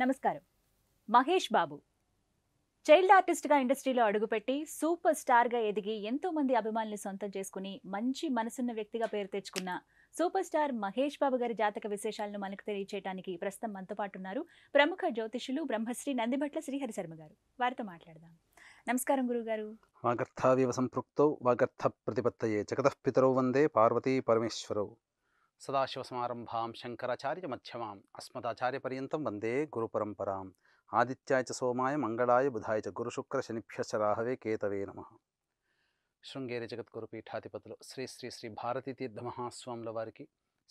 నమస్కారం మహేష్ బాబు చైల్డ్ ఆర్టిస్ట్గా ఇండస్ట్రీలో అడుగుపెట్టి సూపర్ స్టార్గా ఎదిగి ఎంతోమంది అభిమానులు సొంతం చేసుకుని మంచి మనసున్న వ్యక్తిగా పేరు తెచ్చుకున్న సూపర్ స్టార్ మహేష్ బాబు గారి జాతక విశేషాలను మనకు తెలియచేయడానికి ప్రస్తుతం మనతో పాటు ఉన్నారు ప్రముఖ జ్యోతిషులు బ్రహ్మశ్రీ నందిభట్ల శ్రీహరి శర్మ గారు వారితో మాట్లాడదాం నమస్కారం గురుగారు వాగర్థావివ సంపృక్తౌ వాగర్థ ప్రతిపత్తయే జగత పితరౌ వందే పార్వతీ పరమేశ్వరౌ సదాశివసమారంభాం శంకరాచార్య మధ్యమాం అస్మదాచార్యపర్యంతం వందే పరంపరాం ఆదిత్యాయ చ సోమాయ మంగళాయ బుధాయ చ గురుశుక్రశనిభ్యశ్చ రాహవే కేతవే నమ శృంగేరి జగద్గురు పీఠాధిపతులు శ్రీ శ్రీ శ్రీ భారతీ తీర్థ మహాస్వాముల వారికి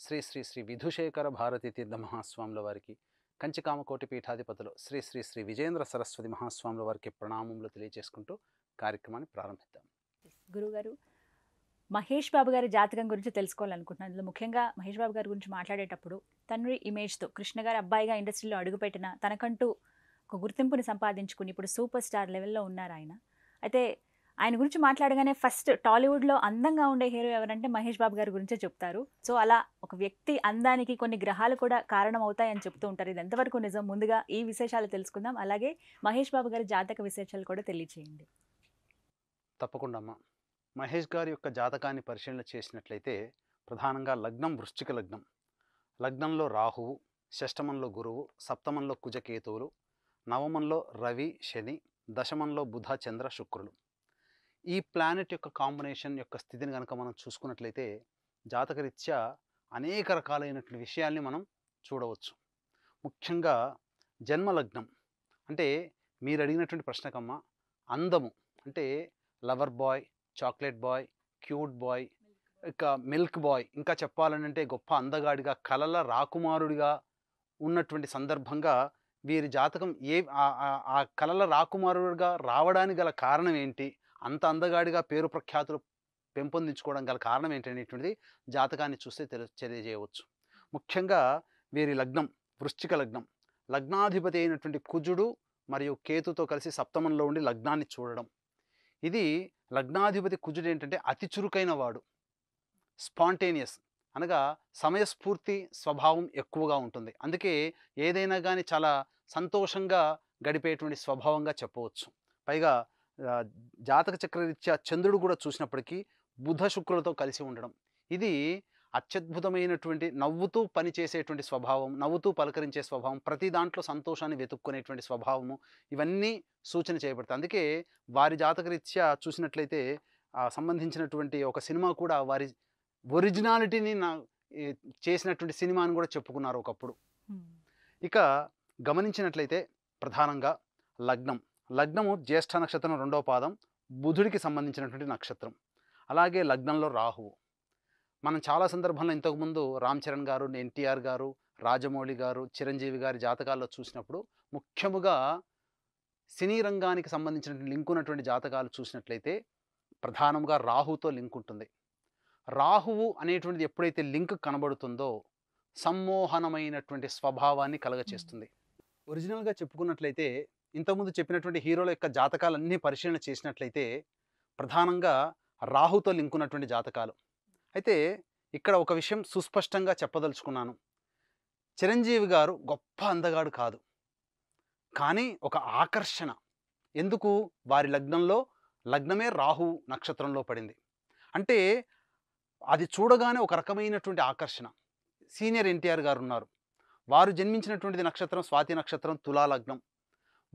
శ్రీ శ్రీ శ్రీ విధుశేఖర భారతీ తీర్థ మహాస్వాముల వారికి కంచికామకోటి పీఠాధిపతులు శ్రీ శ్రీ శ్రీ విజేంద్ర సరస్వతి మహాస్వాముల వారికి ప్రణామములు తెలియజేసుకుంటూ కార్యక్రమాన్ని ప్రారంభిద్దాం గురుగారు మహేష్ బాబు గారి జాతకం గురించి తెలుసుకోవాలనుకుంటున్నాను అందులో ముఖ్యంగా మహేష్ బాబు గారి గురించి మాట్లాడేటప్పుడు తండ్రి ఇమేజ్తో కృష్ణ గారి అబ్బాయిగా ఇండస్ట్రీలో అడుగుపెట్టిన తనకంటూ ఒక గుర్తింపుని సంపాదించుకుని ఇప్పుడు సూపర్ స్టార్ లెవెల్లో ఉన్నారు ఆయన అయితే ఆయన గురించి మాట్లాడగానే ఫస్ట్ టాలీవుడ్లో అందంగా ఉండే హీరో ఎవరంటే మహేష్ బాబు గారి గురించే చెప్తారు సో అలా ఒక వ్యక్తి అందానికి కొన్ని గ్రహాలు కూడా కారణం అవుతాయని చెప్తూ ఉంటారు ఇది ఎంతవరకు నిజం ముందుగా ఈ విశేషాలు తెలుసుకుందాం అలాగే మహేష్ బాబు గారి జాతక విశేషాలు కూడా తెలియచేయండి తప్పకుండా అమ్మా మహేష్ గారి యొక్క జాతకాన్ని పరిశీలన చేసినట్లయితే ప్రధానంగా లగ్నం వృశ్చిక లగ్నం లగ్నంలో రాహువు షష్టమంలో గురువు సప్తమంలో కుజకేతువులు నవమంలో రవి శని దశమంలో బుధ చంద్ర శుక్రులు ఈ ప్లానెట్ యొక్క కాంబినేషన్ యొక్క స్థితిని కనుక మనం చూసుకున్నట్లయితే జాతకరీత్యా అనేక రకాలైనటువంటి విషయాల్ని మనం చూడవచ్చు ముఖ్యంగా జన్మలగ్నం అంటే మీరు అడిగినటువంటి ప్రశ్నకమ్మ అందము అంటే lover boy chocolate boy cute boy ఇక మిల్క్ బాయ్ ఇంకా చెప్పాలనంటే గొప్ప అందగాడిగా కలల రాకుమారుడిగా ఉన్నటువంటి సందర్భంగా వీరి జాతకం ఏ ఆ కలల రాకుమారుడిగా రావడానికి గల కారణం ఏంటి అంత అందగాడిగా పేరు ప్రఖ్యాతులు పెంపొందించుకోవడం గల కారణం ఏంటనేటువంటిది జాతకాన్ని చూస్తే తెలు తెలియజేయవచ్చు ముఖ్యంగా వీరి లగ్నం వృశ్చిక లగ్నం లగ్నాధిపతి అయినటువంటి కుజుడు మరియు కేతుతో కలిసి సప్తమంలో ఉండి లగ్నాన్ని చూడడం ఇది లగ్నాధిపతి కుజుడు ఏంటంటే అతి చురుకైన వాడు స్పాంటేనియస్ అనగా సమయస్ఫూర్తి స్వభావం ఎక్కువగా ఉంటుంది అందుకే ఏదైనా కానీ చాలా సంతోషంగా గడిపేటువంటి స్వభావంగా చెప్పవచ్చు పైగా జాతక చక్రరీత్యా చంద్రుడు కూడా చూసినప్పటికీ బుధ శుక్రులతో కలిసి ఉండడం ఇది అత్యద్భుతమైనటువంటి నవ్వుతూ పనిచేసేటువంటి స్వభావం నవ్వుతూ పలకరించే స్వభావం ప్రతి దాంట్లో సంతోషాన్ని వెతుక్కునేటువంటి స్వభావము ఇవన్నీ సూచన చేయబడతాయి అందుకే వారి జాతకరీత్యా చూసినట్లయితే సంబంధించినటువంటి ఒక సినిమా కూడా వారి ఒరిజినాలిటీని నా చేసినటువంటి సినిమా అని కూడా చెప్పుకున్నారు ఒకప్పుడు ఇక గమనించినట్లయితే ప్రధానంగా లగ్నం లగ్నము జ్యేష్ఠ నక్షత్రం రెండవ పాదం బుధుడికి సంబంధించినటువంటి నక్షత్రం అలాగే లగ్నంలో రాహువు మనం చాలా సందర్భంలో ఇంతకుముందు రామ్ చరణ్ గారు ఎన్టీఆర్ గారు రాజమౌళి గారు చిరంజీవి గారి జాతకాల్లో చూసినప్పుడు ముఖ్యముగా సినీ రంగానికి సంబంధించిన లింక్ ఉన్నటువంటి జాతకాలు చూసినట్లయితే ప్రధానంగా రాహుతో లింక్ ఉంటుంది రాహువు అనేటువంటిది ఎప్పుడైతే లింక్ కనబడుతుందో సమ్మోహనమైనటువంటి స్వభావాన్ని కలగచేస్తుంది ఒరిజినల్గా చెప్పుకున్నట్లయితే ఇంతకుముందు చెప్పినటువంటి హీరోల యొక్క జాతకాలన్నీ పరిశీలన చేసినట్లయితే ప్రధానంగా రాహుతో లింక్ ఉన్నటువంటి జాతకాలు అయితే ఇక్కడ ఒక విషయం సుస్పష్టంగా చెప్పదలుచుకున్నాను చిరంజీవి గారు గొప్ప అందగాడు కాదు కానీ ఒక ఆకర్షణ ఎందుకు వారి లగ్నంలో లగ్నమే రాహు నక్షత్రంలో పడింది అంటే అది చూడగానే ఒక రకమైనటువంటి ఆకర్షణ సీనియర్ ఎన్టీఆర్ గారు ఉన్నారు వారు జన్మించినటువంటిది నక్షత్రం స్వాతి నక్షత్రం తులా లగ్నం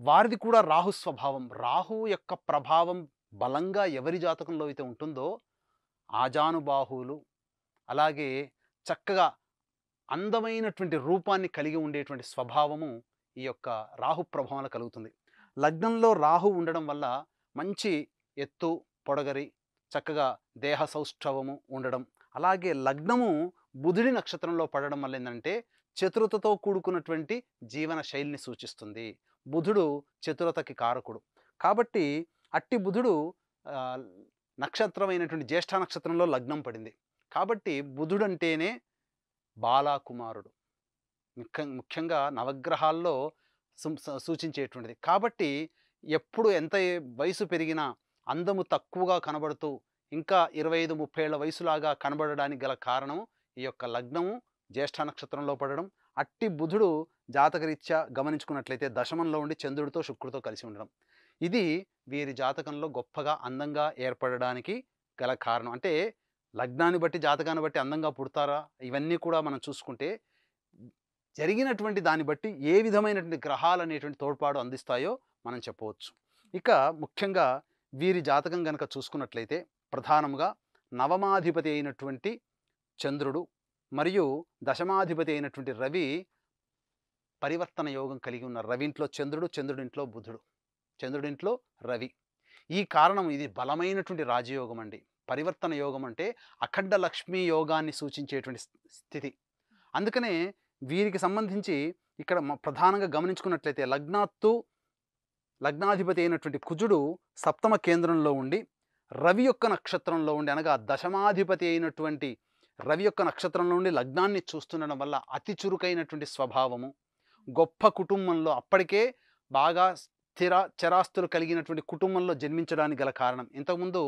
వారిది కూడా రాహు స్వభావం రాహు యొక్క ప్రభావం బలంగా ఎవరి జాతకంలో అయితే ఉంటుందో ఆజానుబాహువులు అలాగే చక్కగా అందమైనటువంటి రూపాన్ని కలిగి ఉండేటువంటి స్వభావము ఈ యొక్క రాహు ప్రభావంలో కలుగుతుంది లగ్నంలో రాహు ఉండడం వల్ల మంచి ఎత్తు పొడగరి చక్కగా దేహ సౌష్ఠవము ఉండడం అలాగే లగ్నము బుధుడి నక్షత్రంలో పడడం వల్ల ఏంటంటే చతురతతో కూడుకున్నటువంటి జీవన శైలిని సూచిస్తుంది బుధుడు చతురతకి కారకుడు కాబట్టి అట్టి బుధుడు నక్షత్రమైనటువంటి జ్యేష్ఠ నక్షత్రంలో లగ్నం పడింది కాబట్టి బుధుడు అంటేనే బాలాకుమారుడు ముఖ్య ముఖ్యంగా నవగ్రహాల్లో సూచించేటువంటిది కాబట్టి ఎప్పుడు ఎంత వయసు పెరిగినా అందము తక్కువగా కనబడుతూ ఇంకా ఇరవై ఐదు ముప్పై ఏళ్ళ వయసులాగా కనబడడానికి గల కారణం ఈ యొక్క లగ్నము జ్యేష్ఠ నక్షత్రంలో పడడం అట్టి బుధుడు జాతకరీత్యా గమనించుకున్నట్లయితే దశమంలో ఉండి చంద్రుడితో శుక్రుడితో కలిసి ఉండడం ఇది వీరి జాతకంలో గొప్పగా అందంగా ఏర్పడడానికి గల కారణం అంటే లగ్నాన్ని బట్టి జాతకాన్ని బట్టి అందంగా పుడతారా ఇవన్నీ కూడా మనం చూసుకుంటే జరిగినటువంటి దాన్ని బట్టి ఏ విధమైనటువంటి గ్రహాలు అనేటువంటి తోడ్పాటు అందిస్తాయో మనం చెప్పవచ్చు ఇక ముఖ్యంగా వీరి జాతకం కనుక చూసుకున్నట్లయితే ప్రధానంగా నవమాధిపతి అయినటువంటి చంద్రుడు మరియు దశమాధిపతి అయినటువంటి రవి పరివర్తన యోగం కలిగి ఉన్న రవి ఇంట్లో చంద్రుడు చంద్రుడింట్లో బుధుడు చంద్రుడింట్లో రవి ఈ కారణం ఇది బలమైనటువంటి రాజయోగం అండి పరివర్తన యోగం అంటే అఖండ లక్ష్మీ యోగాన్ని సూచించేటువంటి స్థితి అందుకనే వీరికి సంబంధించి ఇక్కడ ప్రధానంగా గమనించుకున్నట్లయితే లగ్నాత్తు లగ్నాధిపతి అయినటువంటి కుజుడు సప్తమ కేంద్రంలో ఉండి రవి యొక్క నక్షత్రంలో ఉండి అనగా దశమాధిపతి అయినటువంటి రవి యొక్క నక్షత్రంలో ఉండి లగ్నాన్ని చూస్తుండడం వల్ల అతి చురుకైనటువంటి స్వభావము గొప్ప కుటుంబంలో అప్పటికే బాగా స్థిర చరాస్తులు కలిగినటువంటి కుటుంబంలో జన్మించడానికి గల కారణం ఇంతకుముందు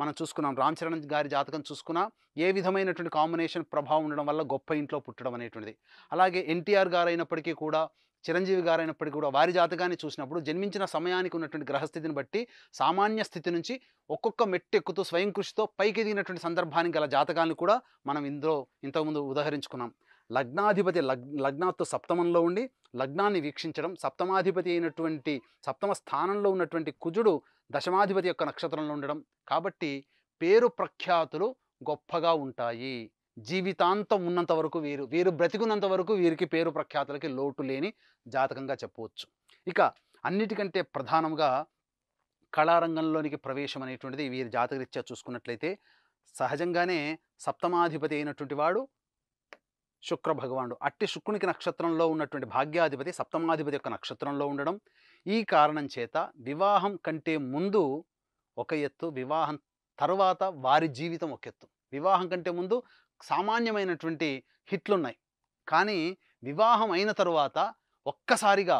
మనం చూసుకున్నాం రామ్ చరణ్ గారి జాతకం చూసుకున్నా ఏ విధమైనటువంటి కాంబినేషన్ ప్రభావం ఉండడం వల్ల గొప్ప ఇంట్లో పుట్టడం అనేటువంటిది అలాగే ఎన్టీఆర్ గారైనప్పటికీ కూడా చిరంజీవి గారైనప్పటికీ కూడా వారి జాతకాన్ని చూసినప్పుడు జన్మించిన సమయానికి ఉన్నటువంటి గ్రహస్థితిని బట్టి సామాన్య స్థితి నుంచి ఒక్కొక్క మెట్టెక్కుతూ స్వయం కృషితో పైకి దిగినటువంటి సందర్భానికి గల జాతకాన్ని కూడా మనం ఇందులో ఇంతకుముందు ఉదహరించుకున్నాం లగ్నాధిపతి లగ్ లగ్నాత్తు సప్తమంలో ఉండి లగ్నాన్ని వీక్షించడం సప్తమాధిపతి అయినటువంటి సప్తమ స్థానంలో ఉన్నటువంటి కుజుడు దశమాధిపతి యొక్క నక్షత్రంలో ఉండడం కాబట్టి పేరు ప్రఖ్యాతులు గొప్పగా ఉంటాయి జీవితాంతం ఉన్నంత వరకు వీరు వీరు బ్రతికున్నంత వరకు వీరికి పేరు ప్రఖ్యాతులకి లోటు లేని జాతకంగా చెప్పవచ్చు ఇక అన్నిటికంటే ప్రధానంగా కళారంగంలోనికి ప్రవేశం అనేటువంటిది వీరి జాతకరీత్యా చూసుకున్నట్లయితే సహజంగానే సప్తమాధిపతి అయినటువంటి వాడు శుక్ర భగవానుడు అట్టి శుక్రునికి నక్షత్రంలో ఉన్నటువంటి భాగ్యాధిపతి సప్తమాధిపతి యొక్క నక్షత్రంలో ఉండడం ఈ కారణం చేత వివాహం కంటే ముందు ఒక ఎత్తు వివాహం తర్వాత వారి జీవితం ఒక ఎత్తు వివాహం కంటే ముందు సామాన్యమైనటువంటి హిట్లున్నాయి కానీ వివాహం అయిన తరువాత ఒక్కసారిగా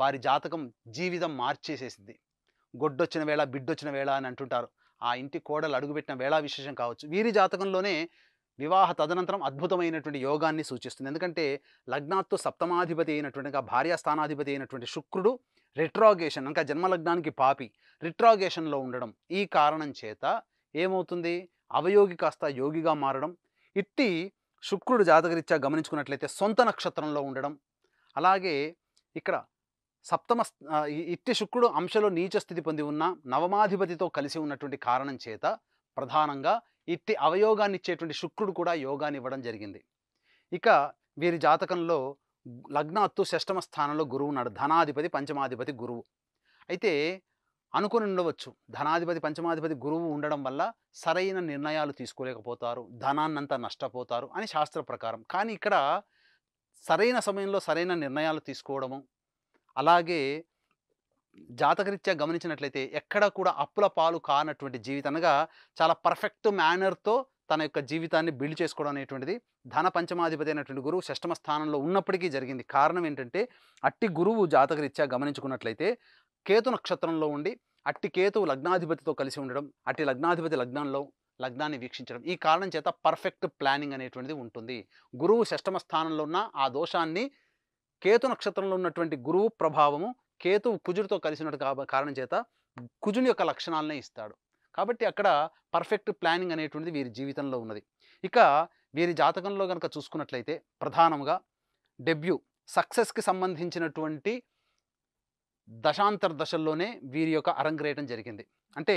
వారి జాతకం జీవితం మార్చేసేసింది గొడ్డొచ్చిన వేళ బిడ్డొచ్చిన వేళ అని అంటుంటారు ఆ ఇంటి కోడలు అడుగుపెట్టిన వేళా విశేషం కావచ్చు వీరి జాతకంలోనే వివాహ తదనంతరం అద్భుతమైనటువంటి యోగాన్ని సూచిస్తుంది ఎందుకంటే లగ్నాత్తు సప్తమాధిపతి అయినటువంటి ఇంకా భార్యాస్థానాధిపతి అయినటువంటి శుక్రుడు రిట్రాగేషన్ ఇంకా జన్మలగ్నానికి పాపి రిట్రాగేషన్లో ఉండడం ఈ కారణం చేత ఏమవుతుంది అవయోగి కాస్త యోగిగా మారడం ఇట్టి శుక్రుడు జాతకరీత్యా గమనించుకున్నట్లయితే సొంత నక్షత్రంలో ఉండడం అలాగే ఇక్కడ సప్తమ ఇట్టి శుక్రుడు అంశలో నీచ స్థితి పొంది ఉన్న నవమాధిపతితో కలిసి ఉన్నటువంటి కారణం చేత ప్రధానంగా ఇట్టి అవయోగాన్ని ఇచ్చేటువంటి శుక్రుడు కూడా యోగాన్ని ఇవ్వడం జరిగింది ఇక వీరి జాతకంలో లగ్నాత్తు షష్టమ స్థానంలో గురువు ఉన్నాడు ధనాధిపతి పంచమాధిపతి గురువు అయితే అనుకుని ఉండవచ్చు ధనాధిపతి పంచమాధిపతి గురువు ఉండడం వల్ల సరైన నిర్ణయాలు తీసుకోలేకపోతారు ధనాన్నంతా నష్టపోతారు అని శాస్త్ర ప్రకారం కానీ ఇక్కడ సరైన సమయంలో సరైన నిర్ణయాలు తీసుకోవడము అలాగే జాతకరీత్యా గమనించినట్లయితే ఎక్కడ కూడా అప్పుల పాలు కానటువంటి జీవితం చాలా పర్ఫెక్ట్ మేనర్తో తన యొక్క జీవితాన్ని బిల్డ్ చేసుకోవడం అనేటువంటిది ధన పంచమాధిపతి అయినటువంటి గురువు షష్టమ స్థానంలో ఉన్నప్పటికీ జరిగింది కారణం ఏంటంటే అట్టి గురువు జాతకరీత్యా గమనించుకున్నట్లయితే కేతు నక్షత్రంలో ఉండి అట్టి కేతువు లగ్నాధిపతితో కలిసి ఉండడం అట్టి లగ్నాధిపతి లగ్నంలో లగ్నాన్ని వీక్షించడం ఈ కారణం చేత పర్ఫెక్ట్ ప్లానింగ్ అనేటువంటిది ఉంటుంది గురువు షష్టమ స్థానంలో ఉన్న ఆ దోషాన్ని కేతు నక్షత్రంలో ఉన్నటువంటి గురువు ప్రభావము కేతువు కుజుడితో కలిసినట్టు కారణం చేత కుజుని యొక్క లక్షణాలనే ఇస్తాడు కాబట్టి అక్కడ పర్ఫెక్ట్ ప్లానింగ్ అనేటువంటిది వీరి జీవితంలో ఉన్నది ఇక వీరి జాతకంలో కనుక చూసుకున్నట్లయితే ప్రధానంగా డెబ్యూ సక్సెస్కి సంబంధించినటువంటి దశాంతర దశల్లోనే వీరి యొక్క అరంగ్రేయటం జరిగింది అంటే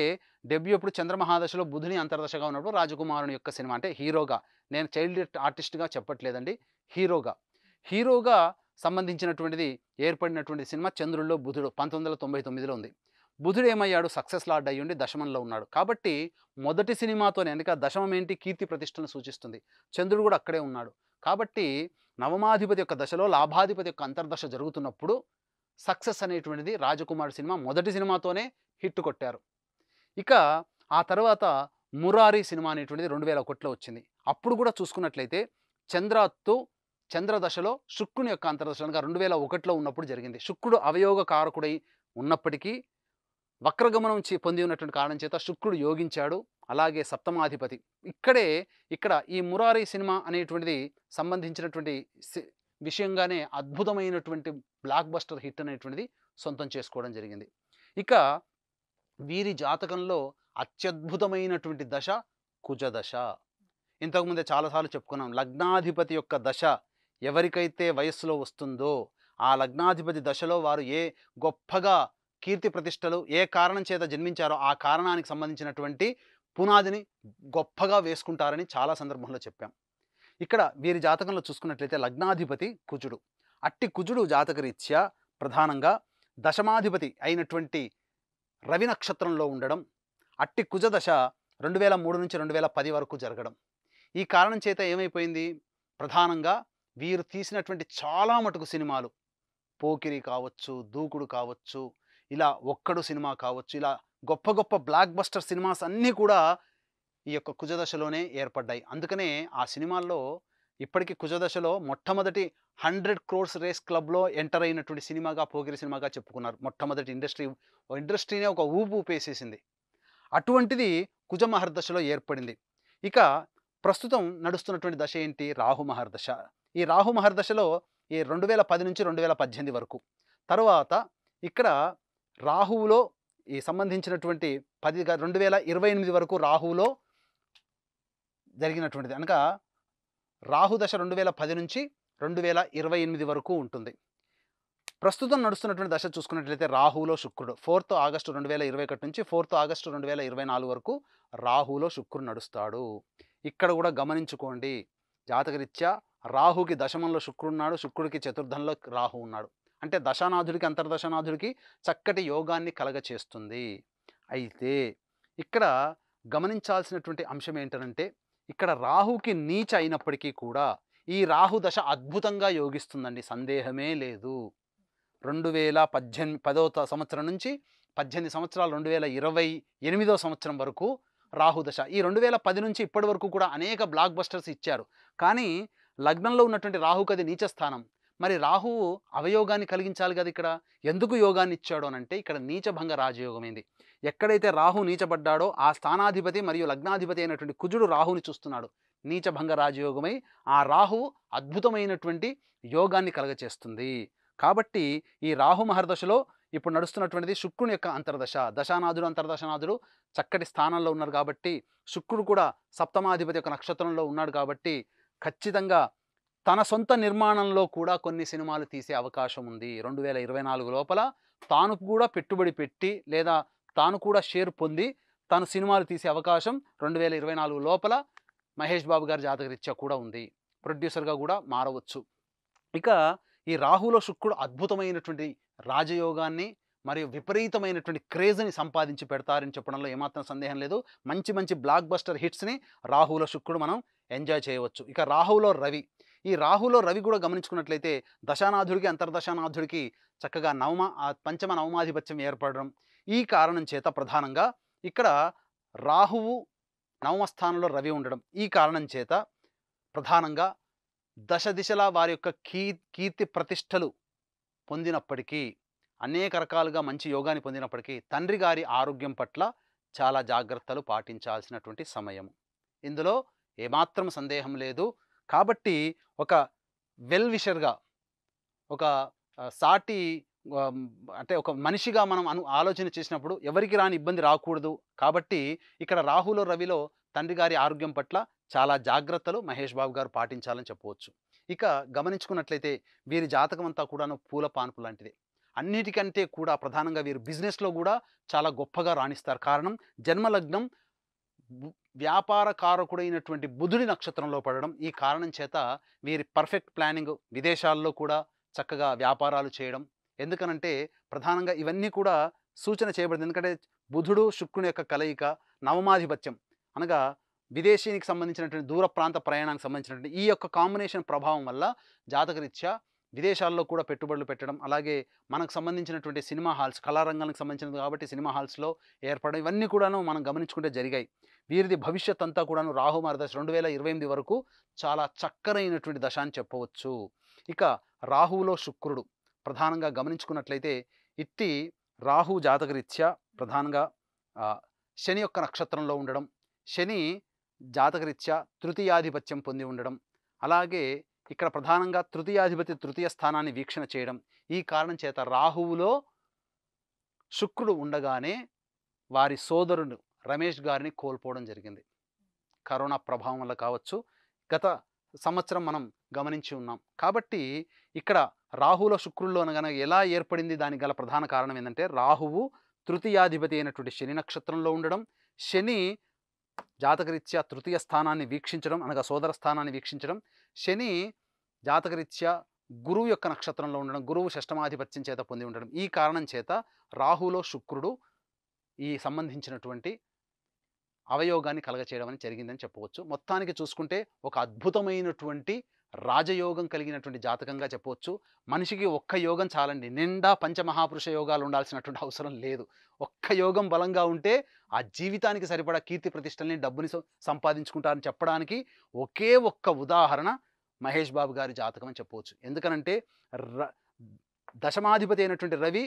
డెబ్యూ అప్పుడు చంద్రమహాదశలో బుధుని అంతర్దశగా ఉన్నప్పుడు రాజకుమారుని యొక్క సినిమా అంటే హీరోగా నేను చైల్డ్ ఆర్టిస్ట్గా చెప్పట్లేదండి హీరోగా హీరోగా సంబంధించినటువంటిది ఏర్పడినటువంటి సినిమా చంద్రుల్లో బుధుడు పంతొమ్మిది వందల తొంభై తొమ్మిదిలో ఉంది బుధుడు ఏమయ్యాడు సక్సెస్ లార్డ్ అయ్యుండి దశమంలో ఉన్నాడు కాబట్టి మొదటి సినిమాతోనే వెనుక దశమం ఏంటి కీర్తి ప్రతిష్టను సూచిస్తుంది చంద్రుడు కూడా అక్కడే ఉన్నాడు కాబట్టి నవమాధిపతి యొక్క దశలో లాభాధిపతి యొక్క అంతర్దశ జరుగుతున్నప్పుడు సక్సెస్ అనేటువంటిది రాజకుమార్ సినిమా మొదటి సినిమాతోనే హిట్ కొట్టారు ఇక ఆ తర్వాత మురారి సినిమా అనేటువంటిది రెండు వేల వచ్చింది అప్పుడు కూడా చూసుకున్నట్లయితే చంద్రాత్తు చంద్రదశలో శుక్రుని యొక్క అంతర్దశ రెండు వేల ఒకటిలో ఉన్నప్పుడు జరిగింది శుక్రుడు అవయోగ కారకుడై ఉన్నప్పటికీ వక్రగమనం చే పొంది ఉన్నటువంటి కారణం చేత శుక్రుడు యోగించాడు అలాగే సప్తమాధిపతి ఇక్కడే ఇక్కడ ఈ మురారి సినిమా అనేటువంటిది సంబంధించినటువంటి విషయంగానే అద్భుతమైనటువంటి బ్లాక్ బస్టర్ హిట్ అనేటువంటిది సొంతం చేసుకోవడం జరిగింది ఇక వీరి జాతకంలో అత్యద్భుతమైనటువంటి దశ కుజదశ ఇంతకుముందే చాలాసార్లు చెప్పుకున్నాం లగ్నాధిపతి యొక్క దశ ఎవరికైతే వయస్సులో వస్తుందో ఆ లగ్నాధిపతి దశలో వారు ఏ గొప్పగా కీర్తి ప్రతిష్టలు ఏ కారణం చేత జన్మించారో ఆ కారణానికి సంబంధించినటువంటి పునాదిని గొప్పగా వేసుకుంటారని చాలా సందర్భంలో చెప్పాం ఇక్కడ వీరి జాతకంలో చూసుకున్నట్లయితే లగ్నాధిపతి కుజుడు అట్టి కుజుడు జాతకరీత్యా ప్రధానంగా దశమాధిపతి అయినటువంటి రవి నక్షత్రంలో ఉండడం అట్టి కుజ దశ రెండు వేల మూడు నుంచి రెండు వేల పది వరకు జరగడం ఈ కారణం చేత ఏమైపోయింది ప్రధానంగా వీరు తీసినటువంటి చాలా మటుకు సినిమాలు పోకిరి కావచ్చు దూకుడు కావచ్చు ఇలా ఒక్కడు సినిమా కావచ్చు ఇలా గొప్ప గొప్ప బ్లాక్ బస్టర్ సినిమాస్ అన్నీ కూడా ఈ యొక్క కుజదశలోనే ఏర్పడ్డాయి అందుకనే ఆ సినిమాల్లో ఇప్పటికీ కుజదశలో మొట్టమొదటి హండ్రెడ్ క్రోర్స్ రేస్ క్లబ్లో ఎంటర్ అయినటువంటి సినిమాగా పోగిరి సినిమాగా చెప్పుకున్నారు మొట్టమొదటి ఇండస్ట్రీ ఇండస్ట్రీనే ఒక ఊపు ఊపేసేసింది అటువంటిది కుజ మహర్దశలో ఏర్పడింది ఇక ప్రస్తుతం నడుస్తున్నటువంటి దశ ఏంటి రాహు మహర్దశ ఈ రాహు మహర్దశలో ఈ రెండు వేల పది నుంచి రెండు వేల పద్దెనిమిది వరకు తర్వాత ఇక్కడ రాహువులో ఈ సంబంధించినటువంటి పది రెండు వేల ఇరవై ఎనిమిది వరకు రాహువులో జరిగినటువంటిది అనగా రాహు దశ రెండు వేల పది నుంచి రెండు వేల ఇరవై ఎనిమిది వరకు ఉంటుంది ప్రస్తుతం నడుస్తున్నటువంటి దశ చూసుకున్నట్లయితే రాహువులో శుక్రుడు ఫోర్త్ ఆగస్టు రెండు వేల ఇరవై ఒకటి నుంచి ఫోర్త్ ఆగస్టు రెండు వేల ఇరవై నాలుగు వరకు రాహులో శుక్రుడు నడుస్తాడు ఇక్కడ కూడా గమనించుకోండి జాతకరీత్యా రాహుకి దశమంలో శుక్రుడున్నాడు శుక్రుడికి చతుర్థంలో రాహు ఉన్నాడు అంటే దశానాథుడికి అంతర్దశానాథుడికి చక్కటి యోగాన్ని కలగచేస్తుంది అయితే ఇక్కడ గమనించాల్సినటువంటి అంశం ఏంటంటే ఇక్కడ రాహుకి నీచ అయినప్పటికీ కూడా ఈ రాహు దశ అద్భుతంగా యోగిస్తుందండి సందేహమే లేదు రెండు వేల పద్దెనిమిది పదవ సంవత్సరం నుంచి పద్దెనిమిది సంవత్సరాలు రెండు వేల ఇరవై ఎనిమిదో సంవత్సరం వరకు రాహుదశ ఈ రెండు వేల పది నుంచి ఇప్పటి వరకు కూడా అనేక బ్లాక్ బస్టర్స్ ఇచ్చారు కానీ లగ్నంలో ఉన్నటువంటి రాహుకు అది నీచ స్థానం మరి రాహువు అవయోగాన్ని కలిగించాలి కదా ఇక్కడ ఎందుకు యోగాన్ని ఇచ్చాడో అంటే ఇక్కడ నీచభంగ రాజయోగమైంది ఎక్కడైతే రాహు నీచబడ్డాడో ఆ స్థానాధిపతి మరియు లగ్నాధిపతి అయినటువంటి కుజుడు రాహుని చూస్తున్నాడు నీచభంగ రాజయోగమై ఆ రాహువు అద్భుతమైనటువంటి యోగాన్ని కలగచేస్తుంది కాబట్టి ఈ రాహు మహర్దశలో ఇప్పుడు నడుస్తున్నటువంటిది శుక్రుని యొక్క అంతర్దశ దశానాథుడు అంతర్దశనాథుడు చక్కటి స్థానంలో ఉన్నారు కాబట్టి శుక్రుడు కూడా సప్తమాధిపతి యొక్క నక్షత్రంలో ఉన్నాడు కాబట్టి ఖచ్చితంగా తన సొంత నిర్మాణంలో కూడా కొన్ని సినిమాలు తీసే అవకాశం ఉంది రెండు వేల ఇరవై నాలుగు లోపల తాను కూడా పెట్టుబడి పెట్టి లేదా తాను కూడా షేర్ పొంది తను సినిమాలు తీసే అవకాశం రెండు వేల ఇరవై నాలుగు లోపల మహేష్ బాబు గారి జాతకరీత్యా కూడా ఉంది ప్రొడ్యూసర్గా కూడా మారవచ్చు ఇక ఈ రాహుల శుక్రుడు అద్భుతమైనటువంటి రాజయోగాన్ని మరియు విపరీతమైనటువంటి క్రేజ్ని సంపాదించి పెడతారని చెప్పడంలో ఏమాత్రం సందేహం లేదు మంచి మంచి బ్లాక్ బస్టర్ హిట్స్ని రాహుల శుక్రుడు మనం ఎంజాయ్ చేయవచ్చు ఇక రాహులో రవి ఈ రాహులో రవి కూడా గమనించుకున్నట్లయితే దశానాథుడికి అంతర్దశానాథుడికి చక్కగా నవమ పంచమ నవమాధిపత్యం ఏర్పడడం ఈ కారణం చేత ప్రధానంగా ఇక్కడ రాహువు నవమస్థానంలో రవి ఉండడం ఈ కారణం చేత ప్రధానంగా దశ దిశలా వారి యొక్క కీ కీర్తి ప్రతిష్టలు పొందినప్పటికీ అనేక రకాలుగా మంచి యోగాన్ని పొందినప్పటికీ తండ్రి గారి ఆరోగ్యం పట్ల చాలా జాగ్రత్తలు పాటించాల్సినటువంటి సమయం ఇందులో ఏమాత్రం సందేహం లేదు కాబట్టి ఒక వెల్ విషర్గా ఒక సాటి అంటే ఒక మనిషిగా మనం అను ఆలోచన చేసినప్పుడు ఎవరికి రాని ఇబ్బంది రాకూడదు కాబట్టి ఇక్కడ రాహులో రవిలో తండ్రి గారి ఆరోగ్యం పట్ల చాలా జాగ్రత్తలు మహేష్ బాబు గారు పాటించాలని చెప్పవచ్చు ఇక గమనించుకున్నట్లయితే వీరి జాతకం అంతా కూడాను పూల పాన్పు లాంటిదే అన్నిటికంటే కూడా ప్రధానంగా వీరు బిజినెస్లో కూడా చాలా గొప్పగా రాణిస్తారు కారణం జన్మలగ్నం వ్యాపార కారకుడైనటువంటి బుధుడి నక్షత్రంలో పడడం ఈ కారణం చేత వీరి పర్ఫెక్ట్ ప్లానింగ్ విదేశాల్లో కూడా చక్కగా వ్యాపారాలు చేయడం ఎందుకనంటే ప్రధానంగా ఇవన్నీ కూడా సూచన చేయబడింది ఎందుకంటే బుధుడు శుక్రుని యొక్క కలయిక నవమాధిపత్యం అనగా విదేశీనికి సంబంధించినటువంటి దూర ప్రాంత ప్రయాణానికి సంబంధించినటువంటి ఈ యొక్క కాంబినేషన్ ప్రభావం వల్ల జాతకరీత్యా విదేశాల్లో కూడా పెట్టుబడులు పెట్టడం అలాగే మనకు సంబంధించినటువంటి సినిమా హాల్స్ కళారంగానికి సంబంధించినది కాబట్టి సినిమా హాల్స్లో ఏర్పడడం ఇవన్నీ కూడాను మనం గమనించుకుంటే జరిగాయి వీరిది భవిష్యత్ అంతా కూడాను రాహు దశ రెండు వేల ఇరవై ఎనిమిది వరకు చాలా చక్కనైనటువంటి దశ అని చెప్పవచ్చు ఇక రాహువులో శుక్రుడు ప్రధానంగా గమనించుకున్నట్లయితే ఇత్తి రాహు జాతకరీత్యా ప్రధానంగా శని యొక్క నక్షత్రంలో ఉండడం శని జాతకరీత్యా తృతీయాధిపత్యం పొంది ఉండడం అలాగే ఇక్కడ ప్రధానంగా తృతీయాధిపతి తృతీయ స్థానాన్ని వీక్షణ చేయడం ఈ కారణం చేత రాహువులో శుక్రుడు ఉండగానే వారి సోదరుడు రమేష్ గారిని కోల్పోవడం జరిగింది కరోనా ప్రభావం వల్ల కావచ్చు గత సంవత్సరం మనం గమనించి ఉన్నాం కాబట్టి ఇక్కడ రాహుల శుక్రుల్లోన కనుక ఎలా ఏర్పడింది దానికి గల ప్రధాన కారణం ఏంటంటే రాహువు తృతీయాధిపతి అయినటువంటి శని నక్షత్రంలో ఉండడం శని జాతకరీత్యా తృతీయ స్థానాన్ని వీక్షించడం అనగా సోదర స్థానాన్ని వీక్షించడం శని జాతకరీత్యా గురువు యొక్క నక్షత్రంలో ఉండడం గురువు షష్టమాధిపత్యం చేత పొంది ఉండడం ఈ కారణం చేత రాహులో శుక్రుడు ఈ సంబంధించినటువంటి అవయోగాన్ని కలగచేయడం అని జరిగిందని చెప్పవచ్చు మొత్తానికి చూసుకుంటే ఒక అద్భుతమైనటువంటి రాజయోగం కలిగినటువంటి జాతకంగా చెప్పవచ్చు మనిషికి ఒక్క యోగం చాలండి నిండా పంచమహాపురుష యోగాలు ఉండాల్సినటువంటి అవసరం లేదు ఒక్క యోగం బలంగా ఉంటే ఆ జీవితానికి సరిపడా కీర్తి ప్రతిష్టల్ని డబ్బుని సంపాదించుకుంటారని చెప్పడానికి ఒకే ఒక్క ఉదాహరణ మహేష్ బాబు గారి జాతకం అని చెప్పవచ్చు ఎందుకనంటే ర దశమాధిపతి అయినటువంటి రవి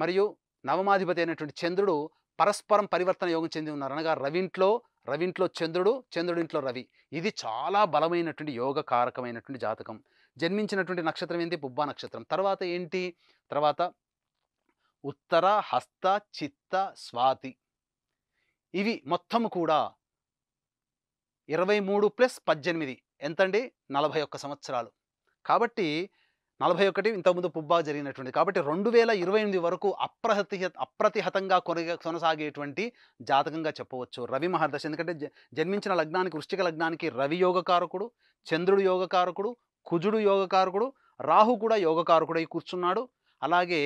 మరియు నవమాధిపతి అయినటువంటి చంద్రుడు పరస్పరం పరివర్తన యోగం చెంది ఉన్నారు అనగా రవింట్లో రవింట్లో చంద్రుడు చంద్రుడింట్లో రవి ఇది చాలా బలమైనటువంటి యోగ కారకమైనటువంటి జాతకం జన్మించినటువంటి నక్షత్రం ఏంటి పుబ్బా నక్షత్రం తర్వాత ఏంటి తర్వాత ఉత్తర హస్త చిత్త స్వాతి ఇవి మొత్తము కూడా ఇరవై మూడు ప్లస్ పద్దెనిమిది ఎంతండి నలభై ఒక్క సంవత్సరాలు కాబట్టి నలభై ఒకటి ఇంతకుముందు పుబ్బా జరిగినటువంటి కాబట్టి రెండు వేల ఇరవై ఎనిమిది వరకు అప్రహతి అప్రతిహతంగా కొనగ కొనసాగేటువంటి జాతకంగా చెప్పవచ్చు రవి మహర్దశ ఎందుకంటే జన్మించిన లగ్నానికి వృష్టిక లగ్నానికి రవి యోగకారకుడు చంద్రుడు యోగకారకుడు కుజుడు యోగకారకుడు రాహు కూడా యోగకారకుడై కూర్చున్నాడు అలాగే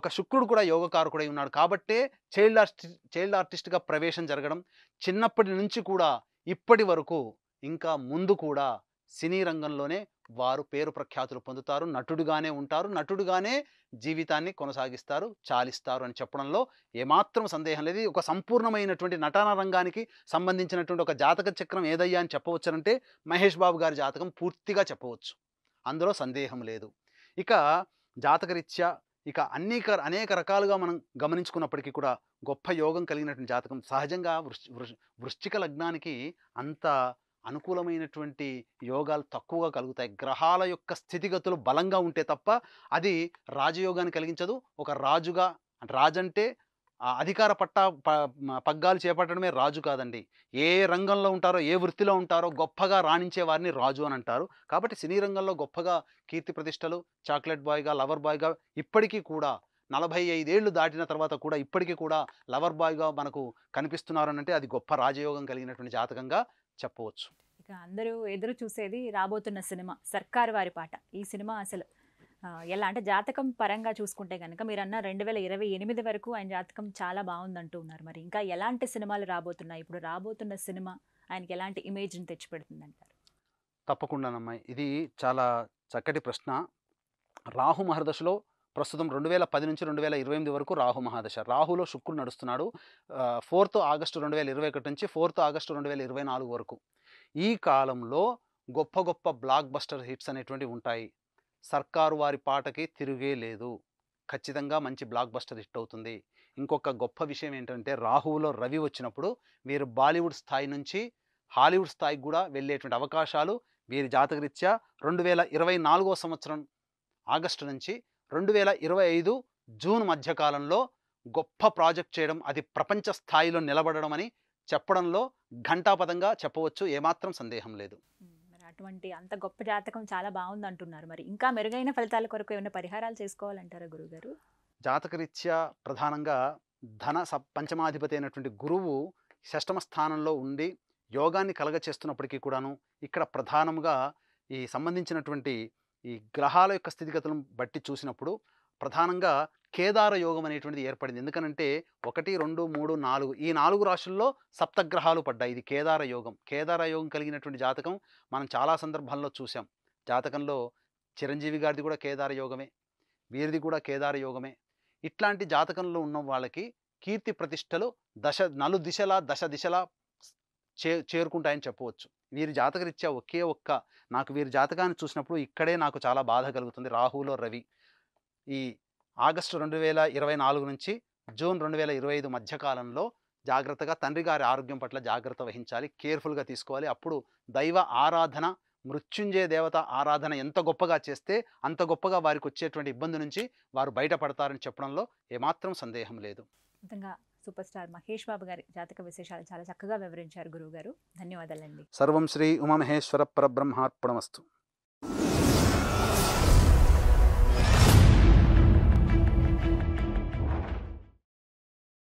ఒక శుక్రుడు కూడా యోగకారకుడై ఉన్నాడు కాబట్టే చైల్డ్ ఆర్టి చైల్డ్ ఆర్టిస్ట్గా ప్రవేశం జరగడం చిన్నప్పటి నుంచి కూడా ఇప్పటి వరకు ఇంకా ముందు కూడా సినీ రంగంలోనే వారు పేరు ప్రఖ్యాతులు పొందుతారు నటుడుగానే ఉంటారు నటుడుగానే జీవితాన్ని కొనసాగిస్తారు చాలిస్తారు అని చెప్పడంలో ఏమాత్రం సందేహం లేదు ఒక సంపూర్ణమైనటువంటి నటన రంగానికి సంబంధించినటువంటి ఒక జాతక చక్రం ఏదయ్యా అని చెప్పవచ్చునంటే మహేష్ బాబు గారి జాతకం పూర్తిగా చెప్పవచ్చు అందులో సందేహం లేదు ఇక జాతకరీత్యా ఇక అనేక అనేక రకాలుగా మనం గమనించుకున్నప్పటికీ కూడా గొప్ప యోగం కలిగినటువంటి జాతకం సహజంగా వృష్ వృశ్చిక లగ్నానికి అంత అనుకూలమైనటువంటి యోగాలు తక్కువగా కలుగుతాయి గ్రహాల యొక్క స్థితిగతులు బలంగా ఉంటే తప్ప అది రాజయోగాన్ని కలిగించదు ఒక రాజుగా రాజంటే అధికార పట్టా పగ్గాలు చేపట్టడమే రాజు కాదండి ఏ రంగంలో ఉంటారో ఏ వృత్తిలో ఉంటారో గొప్పగా రాణించే వారిని రాజు అని అంటారు కాబట్టి సినీ రంగంలో గొప్పగా కీర్తి ప్రతిష్టలు చాక్లెట్ బాయ్గా లవర్ బాయ్గా ఇప్పటికీ కూడా నలభై ఐదేళ్లు దాటిన తర్వాత కూడా ఇప్పటికీ కూడా లవర్ బాయ్గా మనకు కనిపిస్తున్నారనంటే అది గొప్ప రాజయోగం కలిగినటువంటి జాతకంగా చెప్పవచ్చు ఇక అందరూ ఎదురు చూసేది రాబోతున్న సినిమా సర్కారు వారి పాట ఈ సినిమా అసలు ఎలా అంటే జాతకం పరంగా చూసుకుంటే కనుక మీరు అన్న రెండు వేల ఇరవై ఎనిమిది వరకు ఆయన జాతకం చాలా బాగుందంటూ ఉన్నారు మరి ఇంకా ఎలాంటి సినిమాలు రాబోతున్నాయి ఇప్పుడు రాబోతున్న సినిమా ఆయనకి ఎలాంటి ఇమేజ్ని పెడుతుంది అంటారు తప్పకుండానమ్మా ఇది చాలా చక్కటి ప్రశ్న రాహు మహర్దశలో ప్రస్తుతం రెండు వేల పది నుంచి రెండు వేల ఇరవై ఎనిమిది వరకు రాహు మహాదశ రాహులో శుక్రుడు నడుస్తున్నాడు ఫోర్త్ ఆగస్టు రెండు వేల ఇరవై ఒకటి నుంచి ఫోర్త్ ఆగస్టు రెండు వేల ఇరవై నాలుగు వరకు ఈ కాలంలో గొప్ప గొప్ప బ్లాక్ బస్టర్ హిట్స్ అనేటువంటివి ఉంటాయి సర్కారు వారి పాటకి తిరిగే లేదు ఖచ్చితంగా మంచి బ్లాక్ బస్టర్ హిట్ అవుతుంది ఇంకొక గొప్ప విషయం ఏంటంటే రాహువులో రవి వచ్చినప్పుడు మీరు బాలీవుడ్ స్థాయి నుంచి హాలీవుడ్ స్థాయికి కూడా వెళ్ళేటువంటి అవకాశాలు వీరి జాతకరీత్యా రెండు వేల ఇరవై నాలుగో సంవత్సరం ఆగస్టు నుంచి రెండు వేల ఇరవై ఐదు జూన్ మధ్యకాలంలో గొప్ప ప్రాజెక్ట్ చేయడం అది ప్రపంచ స్థాయిలో నిలబడడం అని చెప్పడంలో ఘంటాపదంగా చెప్పవచ్చు ఏమాత్రం సందేహం లేదు అటువంటి అంత గొప్ప జాతకం చాలా బాగుంది అంటున్నారు మరి ఇంకా మెరుగైన ఫలితాల కొరకు ఏమైనా పరిహారాలు చేసుకోవాలంటారా గురుగారు జాతకరీత్యా ప్రధానంగా ధన స పంచమాధిపతి అయినటువంటి గురువు షష్టమ స్థానంలో ఉండి యోగాన్ని చేస్తున్నప్పటికీ కూడాను ఇక్కడ ప్రధానంగా ఈ సంబంధించినటువంటి ఈ గ్రహాల యొక్క స్థితిగతులను బట్టి చూసినప్పుడు ప్రధానంగా కేదార యోగం అనేటువంటిది ఏర్పడింది ఎందుకనంటే ఒకటి రెండు మూడు నాలుగు ఈ నాలుగు రాశుల్లో సప్తగ్రహాలు పడ్డాయి ఇది కేదార యోగం కేదార యోగం కలిగినటువంటి జాతకం మనం చాలా సందర్భాల్లో చూసాం జాతకంలో చిరంజీవి గారిది కూడా కేదార యోగమే వీరిది కూడా కేదార యోగమే ఇట్లాంటి జాతకంలో ఉన్న వాళ్ళకి కీర్తి ప్రతిష్టలు దశ నలు దిశల దశ దిశల చే చేరుకుంటాయని చెప్పవచ్చు వీరి జాతకరీత్యా ఒకే ఒక్క నాకు వీరి జాతకాన్ని చూసినప్పుడు ఇక్కడే నాకు చాలా బాధ కలుగుతుంది రాహులో రవి ఈ ఆగస్టు రెండు వేల ఇరవై నాలుగు నుంచి జూన్ రెండు వేల ఇరవై ఐదు మధ్యకాలంలో జాగ్రత్తగా తండ్రి గారి ఆరోగ్యం పట్ల జాగ్రత్త వహించాలి కేర్ఫుల్గా తీసుకోవాలి అప్పుడు దైవ ఆరాధన మృత్యుంజయ దేవత ఆరాధన ఎంత గొప్పగా చేస్తే అంత గొప్పగా వారికి వచ్చేటువంటి ఇబ్బంది నుంచి వారు బయటపడతారని చెప్పడంలో ఏమాత్రం సందేహం లేదు సూపర్ స్టార్ మహేష్ బాబు గారి జాతక విశేషాలు చాలా చక్కగా వివరించారు గురువు గారు ధన్యవాదాలండి సర్వం శ్రీ ఉమామహేశ్వర పరబ్రహ్మార్పణమస్తు